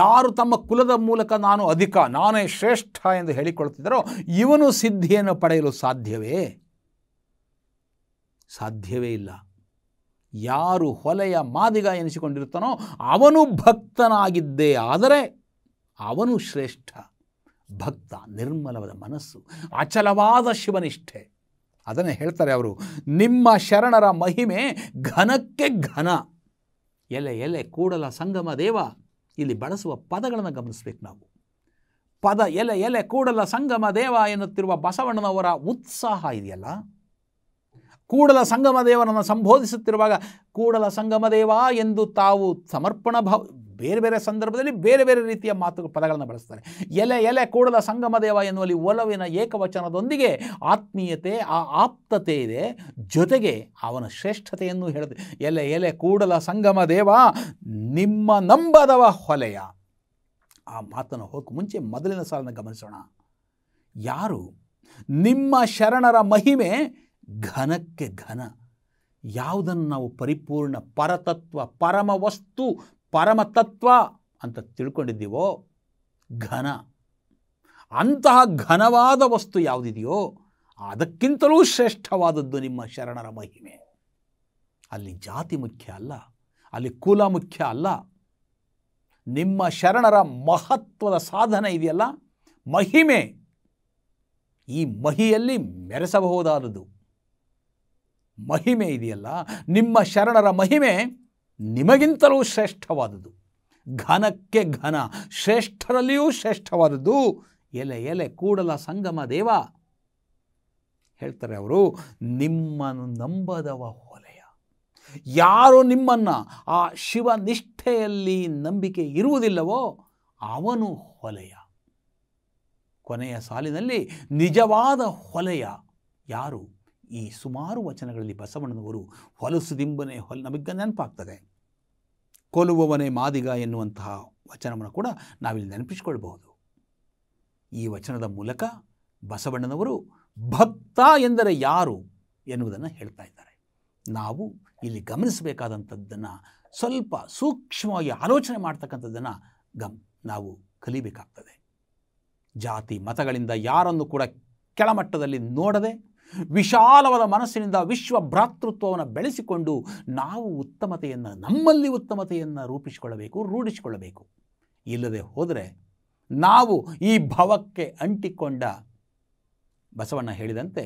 ಯಾರು ತಮ್ಮ ಕುಲದ ಮೂಲಕ ನಾನು ಅಧಿಕ ನಾನೇ ಶ್ರೇಷ್ಠ ಎಂದು ಹೇಳಿಕೊಳ್ತಿದ್ದರೋ ಇವನು ಸಿದ್ಧಿಯನ್ನು ಪಡೆಯಲು ಸಾಧ್ಯವೇ ಸಾಧ್ಯವೇ ಇಲ್ಲ ಯಾರು ಹೊಲೆಯ ಮಾದಿಗ ಎನಿಸಿಕೊಂಡಿರ್ತಾನೋ ಅವನು ಭಕ್ತನಾಗಿದ್ದೇ ಆದರೆ ಅವನು ಶ್ರೇಷ್ಠ ಭಕ್ತ ನಿರ್ಮಲವಾದ ಮನಸ್ಸು ಅಚಲವಾದ ಶಿವನಿಷ್ಠೆ ಅದನ್ನು ಹೇಳ್ತಾರೆ ಅವರು ನಿಮ್ಮ ಶರಣರ ಮಹಿಮೆ ಘನಕ್ಕೆ ಘನ ಎಲೆ ಎಲೆ ಕೂಡಲ ಸಂಗಮ ದೇವ ಇಲ್ಲಿ ಬಳಸುವ ಪದಗಳನ್ನು ಗಮನಿಸ್ಬೇಕು ನಾವು ಪದ ಎಲೆ ಎಲೆ ಕೂಡಲ ಸಂಗಮ ದೇವ ಎನ್ನುತ್ತಿರುವ ಬಸವಣ್ಣನವರ ಉತ್ಸಾಹ ಇದೆಯಲ್ಲ ಕೂಡಲ ಸಂಗಮ ದೇವನನ್ನು ಸಂಬೋಧಿಸುತ್ತಿರುವಾಗ ಕೂಡಲ ಸಂಗಮ ದೇವ ಎಂದು ತಾವು ಸಮರ್ಪಣ ಭಾವ ಬೇರೆ ಬೇರೆ ಸಂದರ್ಭದಲ್ಲಿ ಬೇರೆ ಬೇರೆ ರೀತಿಯ ಮಾತು ಪದಗಳನ್ನು ಬಳಸ್ತಾರೆ ಎಲೆ ಎಲೆ ಕೂಡಲ ಸಂಗಮದೇವ ಎನ್ನುವಲ್ಲಿ ಒಲವಿನ ಏಕವಚನದೊಂದಿಗೆ ಆತ್ಮೀಯತೆ ಆ ಆಪ್ತತೆ ಇದೆ ಜೊತೆಗೆ ಅವನ ಶ್ರೇಷ್ಠತೆಯನ್ನು ಹೇಳಿದೆ ಎಲೆ ಎಲೆ ಕೂಡಲ ಸಂಗಮ ದೇವ ನಿಮ್ಮ ನಂಬದವ ಹೊಲೆಯ ಆ ಮಾತನ್ನು ಹೋಗಕ್ಕೆ ಮುಂಚೆ ಮೊದಲಿನ ಸಾಲನ್ನು ಗಮನಿಸೋಣ ಯಾರು ನಿಮ್ಮ ಶರಣರ ಮಹಿಮೆ ಘನಕ್ಕೆ ಘನ ಯಾವುದನ್ನು ನಾವು ಪರಿಪೂರ್ಣ ಪರತತ್ವ ಪರಮ ವಸ್ತು ಪರಮತತ್ವ ಅಂತ ತಿಳ್ಕೊಂಡಿದ್ದೀವೋ ಘನ ಅಂತಹ ಘನವಾದ ವಸ್ತು ಯಾವುದಿದೆಯೋ ಅದಕ್ಕಿಂತಲೂ ಶ್ರೇಷ್ಠವಾದದ್ದು ನಿಮ್ಮ ಶರಣರ ಮಹಿಮೆ ಅಲ್ಲಿ ಜಾತಿ ಮುಖ್ಯ ಅಲ್ಲ ಅಲ್ಲಿ ಕುಲ ಮುಖ್ಯ ಅಲ್ಲ ನಿಮ್ಮ ಶರಣರ ಮಹತ್ವದ ಸಾಧನೆ ಇದೆಯಲ್ಲ ಮಹಿಮೆ ಈ ಮಹಿಯಲ್ಲಿ ಮೆರೆಸಬಹುದಾದದು ಮಹಿಮೆ ಇದೆಯಲ್ಲ ನಿಮ್ಮ ಶರಣರ ಮಹಿಮೆ ನಿಮಗಿಂತಲೂ ಶ್ರೇಷ್ಠವಾದುದು ಘನಕ್ಕೆ ಘನ ಶ್ರೇಷ್ಠರಲ್ಲಿಯೂ ಶ್ರೇಷ್ಠವಾದದ್ದು ಎಲೆ ಎಲೆ ಕೂಡಲ ಸಂಗಮ ದೇವ ಹೇಳ್ತಾರೆ ಅವರು ನಿಮ್ಮನ್ನು ನಂಬದವ ಹೊಲೆಯ ಯಾರು ನಿಮ್ಮನ್ನು ಆ ಶಿವ ನಿಷ್ಠೆಯಲ್ಲಿ ನಂಬಿಕೆ ಇರುವುದಿಲ್ಲವೋ ಅವನು ಹೊಲೆಯ ಕೊನೆಯ ಸಾಲಿನಲ್ಲಿ ನಿಜವಾದ ಹೊಲೆಯ ಯಾರು ಈ ಸುಮಾರು ವಚನಗಳಲ್ಲಿ ಬಸವಣ್ಣನವರು ಹೊಲಸು ದಿಂಬನೆ ಹೊಲ ನಮಗೆ ನೆನಪಾಗ್ತದೆ ಕೊಲುವವನೇ ಮಾದಿಗ ಎನ್ನುವಂತಹ ವಚನವನ್ನು ಕೂಡ ನಾವಿಲ್ಲಿ ನೆನಪಿಸಿಕೊಳ್ಬಹುದು ಈ ವಚನದ ಮೂಲಕ ಬಸವಣ್ಣನವರು ಭಕ್ತ ಎಂದರೆ ಯಾರು ಎನ್ನುವುದನ್ನು ಹೇಳ್ತಾ ಇದ್ದಾರೆ ನಾವು ಇಲ್ಲಿ ಗಮನಿಸಬೇಕಾದಂಥದ್ದನ್ನು ಸ್ವಲ್ಪ ಸೂಕ್ಷ್ಮವಾಗಿ ಆಲೋಚನೆ ಮಾಡ್ತಕ್ಕಂಥದ್ದನ್ನು ಗಮ್ ನಾವು ಕಲಿಬೇಕಾಗ್ತದೆ ಜಾತಿ ಮತಗಳಿಂದ ಯಾರನ್ನು ಕೂಡ ಕೆಳಮಟ್ಟದಲ್ಲಿ ನೋಡದೆ ವಿಶಾಲವಾದ ಮನಸ್ಸಿನಿಂದ ವಿಶ್ವ ಭ್ರಾತೃತ್ವವನ್ನು ಬೆಳೆಸಿಕೊಂಡು ನಾವು ಉತ್ತಮತೆಯನ್ನು ನಮ್ಮಲ್ಲಿ ಉತ್ತಮತೆಯನ್ನು ರೂಪಿಸಿಕೊಳ್ಳಬೇಕು ರೂಢಿಸಿಕೊಳ್ಳಬೇಕು ಇಲ್ಲದೆ ಹೋದರೆ ನಾವು ಈ ಭವಕ್ಕೆ ಅಂಟಿಕೊಂಡ ಬಸವಣ್ಣ ಹೇಳಿದಂತೆ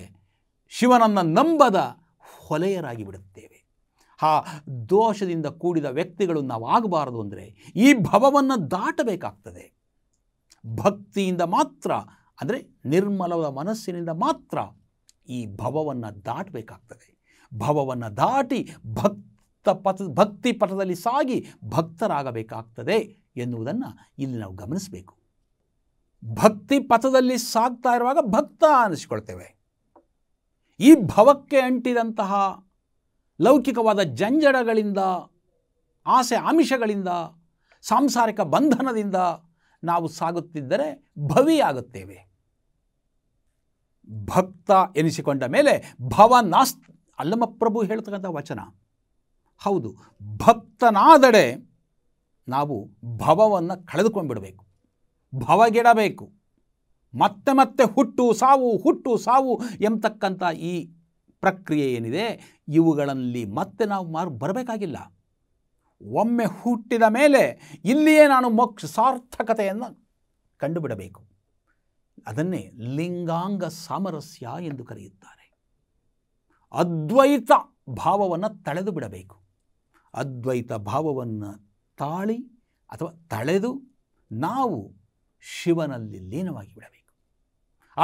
ಶಿವನನ್ನು ನಂಬದ ಹೊಲೆಯರಾಗಿ ಬಿಡುತ್ತೇವೆ ಆ ದೋಷದಿಂದ ಕೂಡಿದ ವ್ಯಕ್ತಿಗಳು ನಾವು ಆಗಬಾರದು ಅಂದರೆ ಈ ಭವವನ್ನು ದಾಟಬೇಕಾಗ್ತದೆ ಭಕ್ತಿಯಿಂದ ಮಾತ್ರ ಅಂದರೆ ನಿರ್ಮಲವಾದ ಮನಸ್ಸಿನಿಂದ ಮಾತ್ರ ಈ ಭವವನ್ನು ದಾಟಬೇಕಾಗ್ತದೆ ಭವವನ್ನು ದಾಟಿ ಭಕ್ತ ಪಥ ಭಕ್ತಿ ಪಥದಲ್ಲಿ ಸಾಗಿ ಭಕ್ತರಾಗಬೇಕಾಗ್ತದೆ ಎನ್ನುವುದನ್ನು ಇಲ್ಲಿ ನಾವು ಗಮನಿಸಬೇಕು ಭಕ್ತಿ ಪಥದಲ್ಲಿ ಸಾಗ್ತಾ ಇರುವಾಗ ಭಕ್ತ ಅನಿಸಿಕೊಳ್ತೇವೆ ಈ ಭವಕ್ಕೆ ಅಂಟಿದಂತಹ ಲೌಕಿಕವಾದ ಜಂಜಡಗಳಿಂದ ಆಸೆ ಆಮಿಷಗಳಿಂದ ಸಾಂಸಾರಿಕ ಬಂಧನದಿಂದ ನಾವು ಸಾಗುತ್ತಿದ್ದರೆ ಭವಿಯಾಗುತ್ತೇವೆ ಭಕ್ತ ಎನಿಸಿಕೊಂಡ ಮೇಲೆ ಭವನಾಸ್ ಅಲ್ಲಮ ಪ್ರಭು ಹೇಳ್ತಕ್ಕಂಥ ವಚನ ಹೌದು ಭಕ್ತನಾದಡೆ ನಾವು ಭವವನ್ನು ಕಳೆದುಕೊಂಡ್ಬಿಡಬೇಕು ಭವಗಿಡಬೇಕು ಮತ್ತೆ ಮತ್ತೆ ಹುಟ್ಟು ಸಾವು ಹುಟ್ಟು ಸಾವು ಎಂಬತಕ್ಕಂಥ ಈ ಪ್ರಕ್ರಿಯೆ ಏನಿದೆ ಇವುಗಳಲ್ಲಿ ಮತ್ತೆ ನಾವು ಮಾರು ಬರಬೇಕಾಗಿಲ್ಲ ಒಮ್ಮೆ ಹುಟ್ಟಿದ ಮೇಲೆ ಇಲ್ಲಿಯೇ ನಾನು ಮೋಕ್ಷ ಸಾರ್ಥಕತೆಯನ್ನು ಕಂಡುಬಿಡಬೇಕು ಅದನ್ನೇ ಲಿಂಗಾಂಗ ಸಾಮರಸ್ಯ ಎಂದು ಕರೆಯುತ್ತಾರೆ ಅದ್ವೈತ ಭಾವವನ್ನು ತಳೆದು ಬಿಡಬೇಕು ಅದ್ವೈತ ಭಾವವನ್ನು ತಾಳಿ ಅಥವಾ ತಳೆದು ನಾವು ಶಿವನಲ್ಲಿ ಲೀನವಾಗಿ ಬಿಡಬೇಕು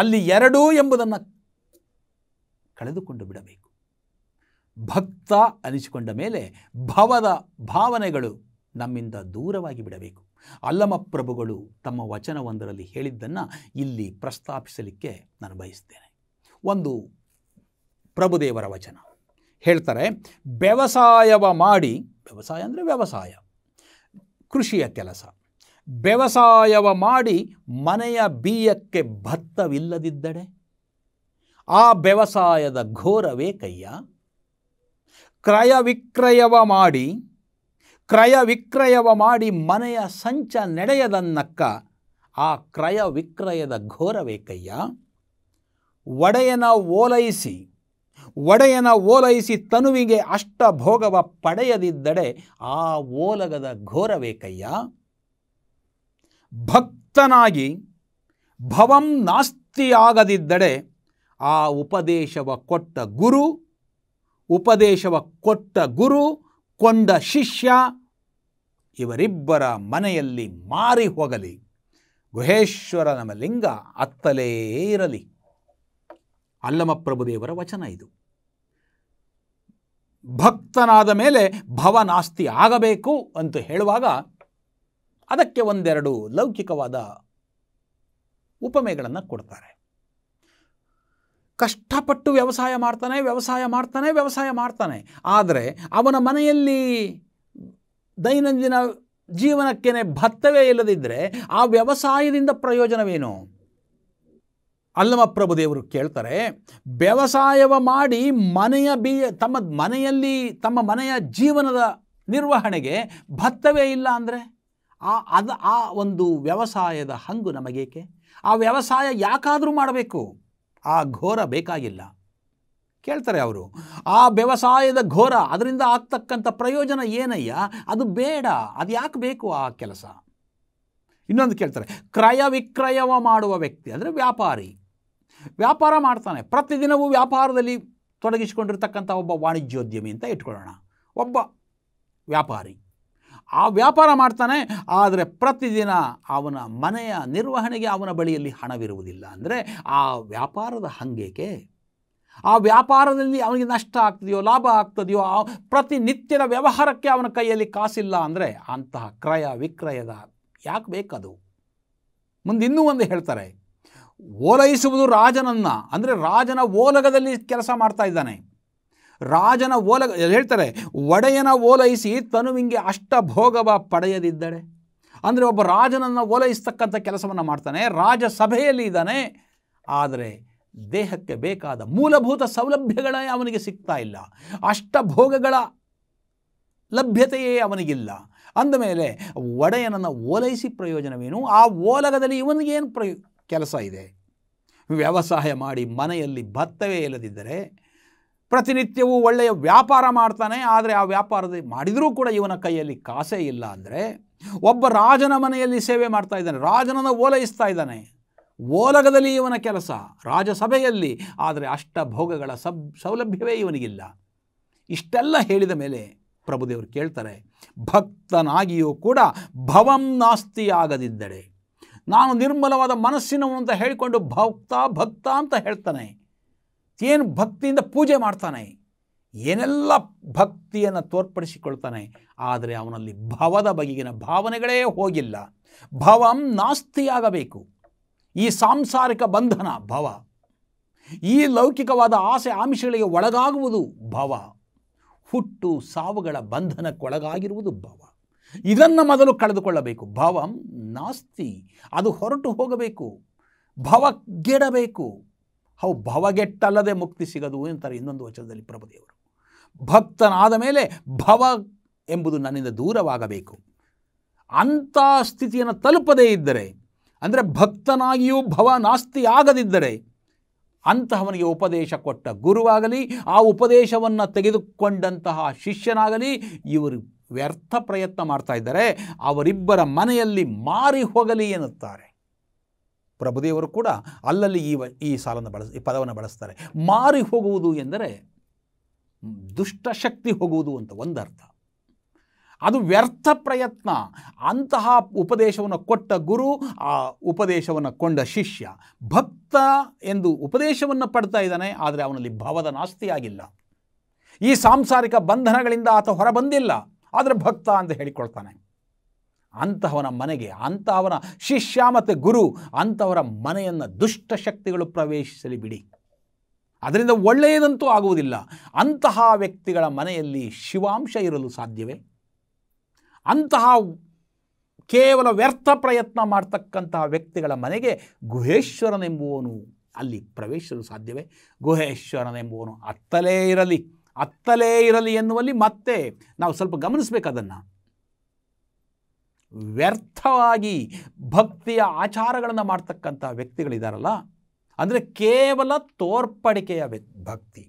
ಅಲ್ಲಿ ಎರಡೂ ಎಂಬುದನ್ನು ಕಳೆದುಕೊಂಡು ಬಿಡಬೇಕು ಭಕ್ತ ಅನಿಸಿಕೊಂಡ ಮೇಲೆ ಭವದ ಭಾವನೆಗಳು ನಮ್ಮಿಂದ ದೂರವಾಗಿ ಬಿಡಬೇಕು ಅಲ್ಲಮ ಪ್ರಭುಗಳು ತಮ್ಮ ವಚನವೊಂದರಲ್ಲಿ ಹೇಳಿದ್ದನ್ನು ಇಲ್ಲಿ ಪ್ರಸ್ತಾಪಿಸಲಿಕ್ಕೆ ನಾನು ಬಯಸ್ತೇನೆ ಒಂದು ಪ್ರಭುದೇವರ ವಚನ ಹೇಳ್ತಾರೆ ವ್ಯವಸಾಯವ ಮಾಡಿ ವ್ಯವಸಾಯ ಅಂದರೆ ವ್ಯವಸಾಯ ಕೃಷಿಯ ಕೆಲಸ ವ್ಯವಸಾಯವ ಮಾಡಿ ಮನೆಯ ಬೀಯಕ್ಕೆ ಭತ್ತವಿಲ್ಲದಿದ್ದಡೆ ಆ ವ್ಯವಸಾಯದ ಘೋರವೇ ಕೈಯ ಕ್ರಯ ವಿಕ್ರಯವ ಮಾಡಿ ಕ್ರಯ ವಿಕ್ರಯವ ಮಾಡಿ ಮನೆಯ ಸಂಚ ನಡೆಯದನ್ನಕ್ಕ ಆ ಕ್ರಯ ವಿಕ್ರಯದ ಘೋರವೇಕಯ್ಯ ಒಡೆಯನ ಓಲೈಸಿ ಒಡೆಯನ ಓಲೈಸಿ ತನುವಿಗೆ ಅಷ್ಟ ಭೋಗವ ಪಡೆಯದಿದ್ದಡೆ ಆ ಓಲಗದ ಘೋರವೇಕಯ್ಯ ಭಕ್ತನಾಗಿ ಭವಂ ನಾಸ್ತಿಯಾಗದಿದ್ದಡೆ ಆ ಉಪದೇಶವ ಕೊಟ್ಟ ಗುರು ಉಪದೇಶವ ಕೊಟ್ಟ ಗುರು ಕೊಂಡ ಶಿಷ್ಯ ಇವರಿಬ್ಬರ ಮನೆಯಲ್ಲಿ ಮಾರಿ ಹೋಗಲಿ ಗುಹೇಶ್ವರ ನಮ್ಮ ಲಿಂಗ ಅತ್ತಲೇ ಇರಲಿ ಅಲ್ಲಮ ವಚನ ಇದು ಭಕ್ತನಾದ ಮೇಲೆ ಭವನಾಸ್ತಿ ಆಗಬೇಕು ಅಂತ ಹೇಳುವಾಗ ಅದಕ್ಕೆ ಒಂದೆರಡು ಲೌಕಿಕವಾದ ಉಪಮೆಗಳನ್ನು ಕೊಡ್ತಾರೆ ಕಷ್ಟಪಟ್ಟು ವ್ಯವಸಾಯ ಮಾಡ್ತಾನೆ ವ್ಯವಸಾಯ ಮಾಡ್ತಾನೆ ವ್ಯವಸಾಯ ಮಾಡ್ತಾನೆ ಆದರೆ ಅವನ ಮನೆಯಲ್ಲಿ ದೈನಂದಿನ ಜೀವನಕ್ಕೇನೆ ಭತ್ತವೇ ಇಲ್ಲದಿದ್ದರೆ ಆ ವ್ಯವಸಾಯದಿಂದ ಪ್ರಯೋಜನವೇನು ಅಲ್ಲಮ ಪ್ರಭುದೇವರು ಕೇಳ್ತಾರೆ ವ್ಯವಸಾಯವ ಮಾಡಿ ಮನೆಯ ಬಿ ತಮ್ಮ ಮನೆಯಲ್ಲಿ ತಮ್ಮ ಮನೆಯ ಜೀವನದ ನಿರ್ವಹಣೆಗೆ ಭತ್ತವೇ ಇಲ್ಲ ಅಂದರೆ ಆ ಅದು ಆ ಒಂದು ವ್ಯವಸಾಯದ ಹಂಗು ನಮಗೇಕೆ ಆ ವ್ಯವಸಾಯ ಯಾಕಾದರೂ ಮಾಡಬೇಕು ಆ ಘೋರ ಬೇಕಾಗಿಲ್ಲ ಕೇಳ್ತಾರೆ ಅವರು ಆ ವ್ಯವಸಾಯದ ಘೋರ ಅದರಿಂದ ಆಗ್ತಕ್ಕಂಥ ಪ್ರಯೋಜನ ಏನಯ್ಯ ಅದು ಬೇಡ ಅದು ಯಾಕೆ ಬೇಕು ಆ ಕೆಲಸ ಇನ್ನೊಂದು ಕೇಳ್ತಾರೆ ಕ್ರಯ ವಿಕ್ರಯ ಮಾಡುವ ವ್ಯಕ್ತಿ ಅಂದರೆ ವ್ಯಾಪಾರಿ ವ್ಯಾಪಾರ ಮಾಡ್ತಾನೆ ಪ್ರತಿದಿನವೂ ವ್ಯಾಪಾರದಲ್ಲಿ ತೊಡಗಿಸಿಕೊಂಡಿರ್ತಕ್ಕಂಥ ಒಬ್ಬ ವಾಣಿಜ್ಯೋದ್ಯಮಿ ಅಂತ ಇಟ್ಕೊಳ್ಳೋಣ ಒಬ್ಬ ವ್ಯಾಪಾರಿ ಆ ವ್ಯಾಪಾರ ಮಾಡ್ತಾನೆ ಆದರೆ ಪ್ರತಿದಿನ ಅವನ ಮನೆಯ ನಿರ್ವಹಣೆಗೆ ಅವನ ಬಳಿಯಲ್ಲಿ ಹಣವಿರುವುದಿಲ್ಲ ಅಂದರೆ ಆ ವ್ಯಾಪಾರದ ಹಂಗೇಕೆ ಆ ವ್ಯಾಪಾರದಲ್ಲಿ ಅವನಿಗೆ ನಷ್ಟ ಆಗ್ತದೆಯೋ ಲಾಭ ಆಗ್ತದೆಯೋ ಪ್ರತಿನಿತ್ಯದ ವ್ಯವಹಾರಕ್ಕೆ ಅವನ ಕೈಯಲ್ಲಿ ಕಾಸಿಲ್ಲ ಅಂದರೆ ಅಂತಹ ಕ್ರಯ ವಿಕ್ರಯದ ಯಾಕೆ ಬೇಕದು ಮುಂದೆ ಇನ್ನೂ ಒಂದು ಹೇಳ್ತಾರೆ ಓಲೈಸುವುದು ರಾಜನನ್ನು ಅಂದರೆ ರಾಜನ ಓಲಗದಲ್ಲಿ ಕೆಲಸ ಮಾಡ್ತಾ ಇದ್ದಾನೆ ರಾಜನ ಓಲಗ ಹೇಳ್ತಾರೆ ಒಡೆಯನ ಓಲೈಸಿ ಅಷ್ಟ ಅಷ್ಟಭೋಗವ ಪಡೆಯದಿದ್ದರೆ ಅಂದರೆ ಒಬ್ಬ ರಾಜನನ್ನು ಓಲೈಸ್ತಕ್ಕಂಥ ಕೆಲಸವನ್ನು ಮಾಡ್ತಾನೆ ರಾಜ ಸಭೆಯಲ್ಲಿ ಇದ್ದಾನೆ ಆದರೆ ದೇಹಕ್ಕೆ ಬೇಕಾದ ಮೂಲಭೂತ ಸೌಲಭ್ಯಗಳೇ ಅವನಿಗೆ ಸಿಗ್ತಾ ಇಲ್ಲ ಅಷ್ಟಭೋಗಗಳ ಲಭ್ಯತೆಯೇ ಅವನಿಗಿಲ್ಲ ಅಂದಮೇಲೆ ಒಡೆಯನನ್ನು ಓಲೈಸಿ ಪ್ರಯೋಜನವೇನು ಆ ಓಲಗದಲ್ಲಿ ಇವನಿಗೇನು ಪ್ರಯೋ ಕೆಲಸ ಇದೆ ವ್ಯವಸಾಯ ಮಾಡಿ ಮನೆಯಲ್ಲಿ ಭತ್ತವೇ ಇಲ್ಲದಿದ್ದರೆ ಪ್ರತಿನಿತ್ಯವೂ ಒಳ್ಳೆಯ ವ್ಯಾಪಾರ ಮಾಡ್ತಾನೆ ಆದರೆ ಆ ವ್ಯಾಪಾರದ ಮಾಡಿದರೂ ಕೂಡ ಇವನ ಕೈಯಲ್ಲಿ ಕಾಸೇ ಇಲ್ಲ ಅಂದರೆ ಒಬ್ಬ ರಾಜನ ಮನೆಯಲ್ಲಿ ಸೇವೆ ಮಾಡ್ತಾ ಇದ್ದಾನೆ ರಾಜನನ್ನು ಓಲೈಸ್ತಾ ಇದ್ದಾನೆ ಓಲಗದಲ್ಲಿ ಇವನ ಕೆಲಸ ರಾಜಸಭೆಯಲ್ಲಿ ಆದರೆ ಭೋಗಗಳ ಸಬ್ ಸೌಲಭ್ಯವೇ ಇವನಿಗಿಲ್ಲ ಇಷ್ಟೆಲ್ಲ ಹೇಳಿದ ಮೇಲೆ ಪ್ರಭುದೇವರು ಕೇಳ್ತಾರೆ ಭಕ್ತನಾಗಿಯೂ ಕೂಡ ಭವಂ ನಾಸ್ತಿಯಾಗದಿದ್ದಡೆ ನಾನು ನಿರ್ಮಲವಾದ ಮನಸ್ಸಿನವನು ಅಂತ ಹೇಳಿಕೊಂಡು ಭಕ್ತ ಭಕ್ತ ಅಂತ ಹೇಳ್ತಾನೆ ಏನು ಭಕ್ತಿಯಿಂದ ಪೂಜೆ ಮಾಡ್ತಾನೆ ಏನೆಲ್ಲ ಭಕ್ತಿಯನ್ನು ತೋರ್ಪಡಿಸಿಕೊಳ್ತಾನೆ ಆದರೆ ಅವನಲ್ಲಿ ಭವದ ಬಗೆಗಿನ ಭಾವನೆಗಳೇ ಹೋಗಿಲ್ಲ ಭವಂ ನಾಸ್ತಿಯಾಗಬೇಕು ಈ ಸಾಂಸಾರಿಕ ಬಂಧನ ಭವ ಈ ಲೌಕಿಕವಾದ ಆಸೆ ಆಮಿಷಗಳಿಗೆ ಒಳಗಾಗುವುದು ಭವ ಹುಟ್ಟು ಸಾವುಗಳ ಬಂಧನಕ್ಕೊಳಗಾಗಿರುವುದು ಭವ ಇದನ್ನು ಮೊದಲು ಕಳೆದುಕೊಳ್ಳಬೇಕು ಭವಂ ನಾಸ್ತಿ ಅದು ಹೊರಟು ಹೋಗಬೇಕು ಭವಗೆಡಬೇಕು ಹೌ ಭವಗೆಟ್ಟಲ್ಲದೆ ಮುಕ್ತಿ ಸಿಗದು ಎಂತಾರೆ ಇನ್ನೊಂದು ವಚನದಲ್ಲಿ ಪ್ರಭುದೇವರು ಭಕ್ತನಾದ ಮೇಲೆ ಭವ ಎಂಬುದು ನನ್ನಿಂದ ದೂರವಾಗಬೇಕು ಅಂಥ ಸ್ಥಿತಿಯನ್ನು ತಲುಪದೇ ಇದ್ದರೆ ಅಂದರೆ ಭಕ್ತನಾಗಿಯೂ ಭವ ನಾಸ್ತಿ ಆಗದಿದ್ದರೆ ಅಂತಹವನಿಗೆ ಉಪದೇಶ ಕೊಟ್ಟ ಗುರುವಾಗಲಿ ಆ ಉಪದೇಶವನ್ನು ತೆಗೆದುಕೊಂಡಂತಹ ಶಿಷ್ಯನಾಗಲಿ ಇವರು ವ್ಯರ್ಥ ಪ್ರಯತ್ನ ಮಾಡ್ತಾ ಇದ್ದಾರೆ ಅವರಿಬ್ಬರ ಮನೆಯಲ್ಲಿ ಮಾರಿ ಹೋಗಲಿ ಎನ್ನುತ್ತಾರೆ ಪ್ರಭುದೇವರು ಕೂಡ ಅಲ್ಲಲ್ಲಿ ಈ ಈ ಸಾಲನ್ನು ಬಳಸ ಈ ಪದವನ್ನು ಬಳಸ್ತಾರೆ ಮಾರಿ ಹೋಗುವುದು ಎಂದರೆ ದುಷ್ಟಶಕ್ತಿ ಹೋಗುವುದು ಅಂತ ಒಂದರ್ಥ ಅದು ವ್ಯರ್ಥ ಪ್ರಯತ್ನ ಅಂತಹ ಉಪದೇಶವನ್ನು ಕೊಟ್ಟ ಗುರು ಆ ಉಪದೇಶವನ್ನು ಕೊಂಡ ಶಿಷ್ಯ ಭಕ್ತ ಎಂದು ಉಪದೇಶವನ್ನು ಪಡ್ತಾ ಇದ್ದಾನೆ ಆದರೆ ಅವನಲ್ಲಿ ಭಾವದ ನಾಸ್ತಿಯಾಗಿಲ್ಲ ಈ ಸಾಂಸಾರಿಕ ಬಂಧನಗಳಿಂದ ಆತ ಹೊರಬಂದಿಲ್ಲ ಆದರೆ ಭಕ್ತ ಅಂತ ಹೇಳಿಕೊಳ್ತಾನೆ ಅಂತಹವನ ಮನೆಗೆ ಅಂತಹವನ ಶಿಷ್ಯ ಮತ್ತು ಗುರು ಅಂಥವರ ಮನೆಯನ್ನು ದುಷ್ಟಶಕ್ತಿಗಳು ಪ್ರವೇಶಿಸಲಿ ಬಿಡಿ ಅದರಿಂದ ಒಳ್ಳೆಯದಂತೂ ಆಗುವುದಿಲ್ಲ ಅಂತಹ ವ್ಯಕ್ತಿಗಳ ಮನೆಯಲ್ಲಿ ಶಿವಾಂಶ ಇರಲು ಸಾಧ್ಯವೇ ಅಂತಹ ಕೇವಲ ವ್ಯರ್ಥ ಪ್ರಯತ್ನ ಮಾಡ್ತಕ್ಕಂತಹ ವ್ಯಕ್ತಿಗಳ ಮನೆಗೆ ಗುಹೇಶ್ವರನೆಂಬುವನು ಅಲ್ಲಿ ಪ್ರವೇಶಿಸಲು ಸಾಧ್ಯವೇ ಗುಹೇಶ್ವರನೆಂಬುವನು ಅತ್ತಲೇ ಇರಲಿ ಅತ್ತಲೇ ಇರಲಿ ಎನ್ನುವಲ್ಲಿ ಮತ್ತೆ ನಾವು ಸ್ವಲ್ಪ ಗಮನಿಸಬೇಕು ವ್ಯರ್ಥವಾಗಿ ಭಕ್ತಿಯ ಆಚಾರಗಳನ್ನು ಮಾಡ್ತಕ್ಕಂಥ ವ್ಯಕ್ತಿಗಳಿದ್ದಾರಲ್ಲ ಅಂದರೆ ಕೇವಲ ತೋರ್ಪಡಿಕೆಯ ಭಕ್ತಿ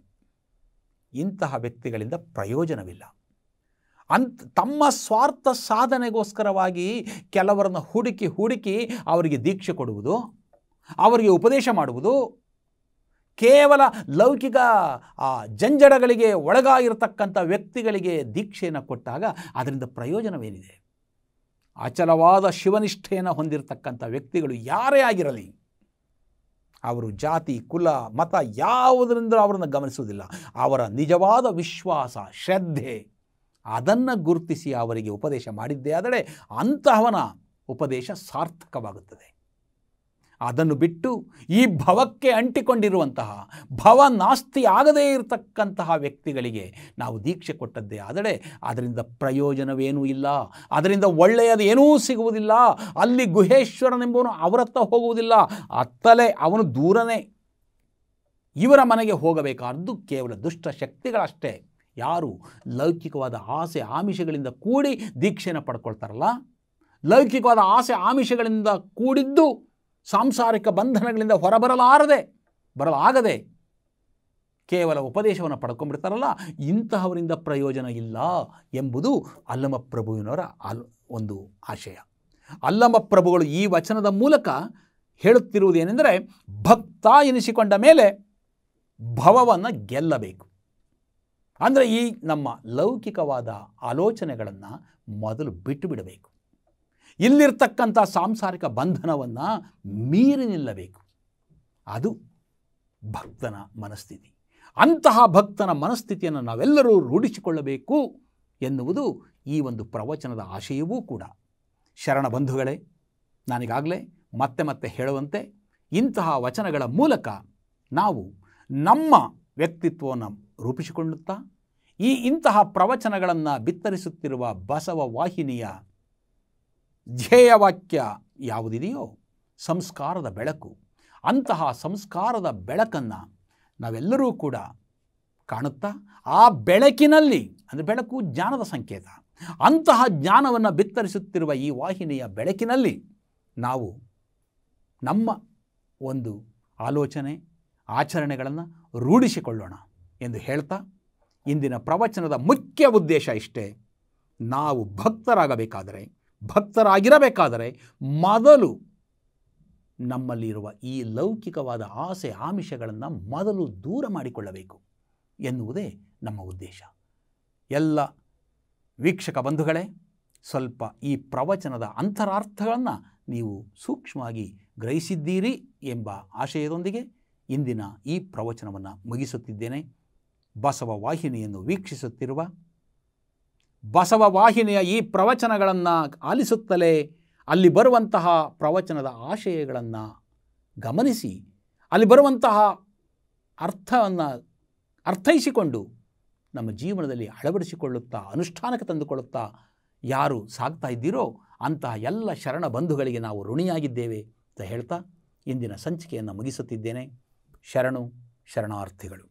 ಇಂತಹ ವ್ಯಕ್ತಿಗಳಿಂದ ಪ್ರಯೋಜನವಿಲ್ಲ ಅಂತ್ ತಮ್ಮ ಸ್ವಾರ್ಥ ಸಾಧನೆಗೋಸ್ಕರವಾಗಿ ಕೆಲವರನ್ನು ಹುಡುಕಿ ಹುಡುಕಿ ಅವರಿಗೆ ದೀಕ್ಷೆ ಕೊಡುವುದು ಅವರಿಗೆ ಉಪದೇಶ ಮಾಡುವುದು ಕೇವಲ ಲೌಕಿಕ ಆ ಜಂಜಡಗಳಿಗೆ ಒಳಗಾಗಿರ್ತಕ್ಕಂಥ ವ್ಯಕ್ತಿಗಳಿಗೆ ದೀಕ್ಷೆಯನ್ನು ಕೊಟ್ಟಾಗ ಅದರಿಂದ ಪ್ರಯೋಜನವೇನಿದೆ ಅಚಲವಾದ ಶಿವನಿಷ್ಠೆಯನ್ನು ಹೊಂದಿರತಕ್ಕಂಥ ವ್ಯಕ್ತಿಗಳು ಯಾರೇ ಆಗಿರಲಿ ಅವರು ಜಾತಿ ಕುಲ ಮತ ಯಾವುದರಿಂದ ಅವರನ್ನು ಗಮನಿಸುವುದಿಲ್ಲ ಅವರ ನಿಜವಾದ ವಿಶ್ವಾಸ ಶ್ರದ್ಧೆ ಅದನ್ನು ಗುರುತಿಸಿ ಅವರಿಗೆ ಉಪದೇಶ ಮಾಡಿದ್ದೇ ಆದರೆ ಅಂತಹವನ ಉಪದೇಶ ಸಾರ್ಥಕವಾಗುತ್ತದೆ ಅದನ್ನು ಬಿಟ್ಟು ಈ ಭವಕ್ಕೆ ಅಂಟಿಕೊಂಡಿರುವಂತಹ ಭವ ನಾಸ್ತಿ ಆಗದೇ ಇರತಕ್ಕಂತಹ ವ್ಯಕ್ತಿಗಳಿಗೆ ನಾವು ದೀಕ್ಷೆ ಕೊಟ್ಟದ್ದೇ ಆದರೆ ಅದರಿಂದ ಪ್ರಯೋಜನವೇನೂ ಇಲ್ಲ ಅದರಿಂದ ಒಳ್ಳೆಯದೇನೂ ಸಿಗುವುದಿಲ್ಲ ಅಲ್ಲಿ ಗುಹೇಶ್ವರನೆಂಬುವನು ಅವರತ್ತ ಹೋಗುವುದಿಲ್ಲ ಅತ್ತಲೇ ಅವನು ದೂರನೇ ಇವರ ಮನೆಗೆ ಹೋಗಬೇಕಾದ್ದು ಕೇವಲ ದುಷ್ಟ ಶಕ್ತಿಗಳಷ್ಟೇ ಯಾರು ಲೌಕಿಕವಾದ ಆಸೆ ಆಮಿಷಗಳಿಂದ ಕೂಡಿ ದೀಕ್ಷೆಯನ್ನು ಪಡ್ಕೊಳ್ತಾರಲ್ಲ ಲೌಕಿಕವಾದ ಆಸೆ ಆಮಿಷಗಳಿಂದ ಕೂಡಿದ್ದು ಸಾಂಸಾರಿಕ ಬಂಧನಗಳಿಂದ ಹೊರಬರಲಾರದೆ ಬರಲಾಗದೆ ಕೇವಲ ಉಪದೇಶವನ್ನು ಪಡ್ಕೊಂಡ್ಬಿಡ್ತಾರಲ್ಲ ಇಂತಹವರಿಂದ ಪ್ರಯೋಜನ ಇಲ್ಲ ಎಂಬುದು ಅಲ್ಲಮ ಪ್ರಭುವಿನವರ ಅಲ್ ಒಂದು ಆಶಯ ಅಲ್ಲಮ ಪ್ರಭುಗಳು ಈ ವಚನದ ಮೂಲಕ ಹೇಳುತ್ತಿರುವುದೇನೆಂದರೆ ಭಕ್ತ ಎನಿಸಿಕೊಂಡ ಮೇಲೆ ಭವವನ್ನು ಗೆಲ್ಲಬೇಕು ಅಂದರೆ ಈ ನಮ್ಮ ಲೌಕಿಕವಾದ ಆಲೋಚನೆಗಳನ್ನು ಮೊದಲು ಬಿಟ್ಟು ಬಿಡಬೇಕು ಇಲ್ಲಿರ್ತಕ್ಕಂಥ ಸಾಂಸಾರಿಕ ಬಂಧನವನ್ನು ಮೀರಿ ನಿಲ್ಲಬೇಕು ಅದು ಭಕ್ತನ ಮನಸ್ಥಿತಿ ಅಂತಹ ಭಕ್ತನ ಮನಸ್ಥಿತಿಯನ್ನು ನಾವೆಲ್ಲರೂ ರೂಢಿಸಿಕೊಳ್ಳಬೇಕು ಎನ್ನುವುದು ಈ ಒಂದು ಪ್ರವಚನದ ಆಶಯವೂ ಕೂಡ ಶರಣ ಬಂಧುಗಳೇ ನನಗಾಗಲೇ ಮತ್ತೆ ಮತ್ತೆ ಹೇಳುವಂತೆ ಇಂತಹ ವಚನಗಳ ಮೂಲಕ ನಾವು ನಮ್ಮ ವ್ಯಕ್ತಿತ್ವವನ್ನು ರೂಪಿಸಿಕೊಳ್ಳುತ್ತಾ ಈ ಇಂತಹ ಪ್ರವಚನಗಳನ್ನು ಬಿತ್ತರಿಸುತ್ತಿರುವ ಬಸವ ವಾಹಿನಿಯ ಧ್ಯೇಯವಾಕ್ಯ ಯಾವುದಿದೆಯೋ ಸಂಸ್ಕಾರದ ಬೆಳಕು ಅಂತಹ ಸಂಸ್ಕಾರದ ಬೆಳಕನ್ನು ನಾವೆಲ್ಲರೂ ಕೂಡ ಕಾಣುತ್ತಾ ಆ ಬೆಳಕಿನಲ್ಲಿ ಅಂದರೆ ಬೆಳಕು ಜ್ಞಾನದ ಸಂಕೇತ ಅಂತಹ ಜ್ಞಾನವನ್ನು ಬಿತ್ತರಿಸುತ್ತಿರುವ ಈ ವಾಹಿನಿಯ ಬೆಳಕಿನಲ್ಲಿ ನಾವು ನಮ್ಮ ಒಂದು ಆಲೋಚನೆ ಆಚರಣೆಗಳನ್ನು ರೂಢಿಸಿಕೊಳ್ಳೋಣ ಎಂದು ಹೇಳ್ತಾ ಇಂದಿನ ಪ್ರವಚನದ ಮುಖ್ಯ ಉದ್ದೇಶ ಇಷ್ಟೇ ನಾವು ಭಕ್ತರಾಗಬೇಕಾದರೆ ಭಕ್ತರಾಗಿರಬೇಕಾದರೆ ಮೊದಲು ನಮ್ಮಲ್ಲಿರುವ ಈ ಲೌಕಿಕವಾದ ಆಸೆ ಆಮಿಷಗಳನ್ನು ಮೊದಲು ದೂರ ಮಾಡಿಕೊಳ್ಳಬೇಕು ಎನ್ನುವುದೇ ನಮ್ಮ ಉದ್ದೇಶ ಎಲ್ಲ ವೀಕ್ಷಕ ಬಂಧುಗಳೇ ಸ್ವಲ್ಪ ಈ ಪ್ರವಚನದ ಅಂತರಾರ್ಥಗಳನ್ನು ನೀವು ಸೂಕ್ಷ್ಮವಾಗಿ ಗ್ರಹಿಸಿದ್ದೀರಿ ಎಂಬ ಆಶಯದೊಂದಿಗೆ ಇಂದಿನ ಈ ಪ್ರವಚನವನ್ನು ಮುಗಿಸುತ್ತಿದ್ದೇನೆ ಬಸವ ವಾಹಿನಿಯನ್ನು ವೀಕ್ಷಿಸುತ್ತಿರುವ ಬಸವ ವಾಹಿನಿಯ ಈ ಪ್ರವಚನಗಳನ್ನು ಆಲಿಸುತ್ತಲೇ ಅಲ್ಲಿ ಬರುವಂತಹ ಪ್ರವಚನದ ಆಶಯಗಳನ್ನು ಗಮನಿಸಿ ಅಲ್ಲಿ ಬರುವಂತಹ ಅರ್ಥವನ್ನು ಅರ್ಥೈಸಿಕೊಂಡು ನಮ್ಮ ಜೀವನದಲ್ಲಿ ಅಳವಡಿಸಿಕೊಳ್ಳುತ್ತಾ ಅನುಷ್ಠಾನಕ್ಕೆ ತಂದುಕೊಳ್ಳುತ್ತಾ ಯಾರು ಸಾಗ್ತಾ ಇದ್ದೀರೋ ಅಂತಹ ಎಲ್ಲ ಶರಣ ಬಂಧುಗಳಿಗೆ ನಾವು ಋಣಿಯಾಗಿದ್ದೇವೆ ಅಂತ ಹೇಳ್ತಾ ಇಂದಿನ ಸಂಚಿಕೆಯನ್ನು ಮುಗಿಸುತ್ತಿದ್ದೇನೆ ಶರಣು ಶರಣಾರ್ಥಿಗಳು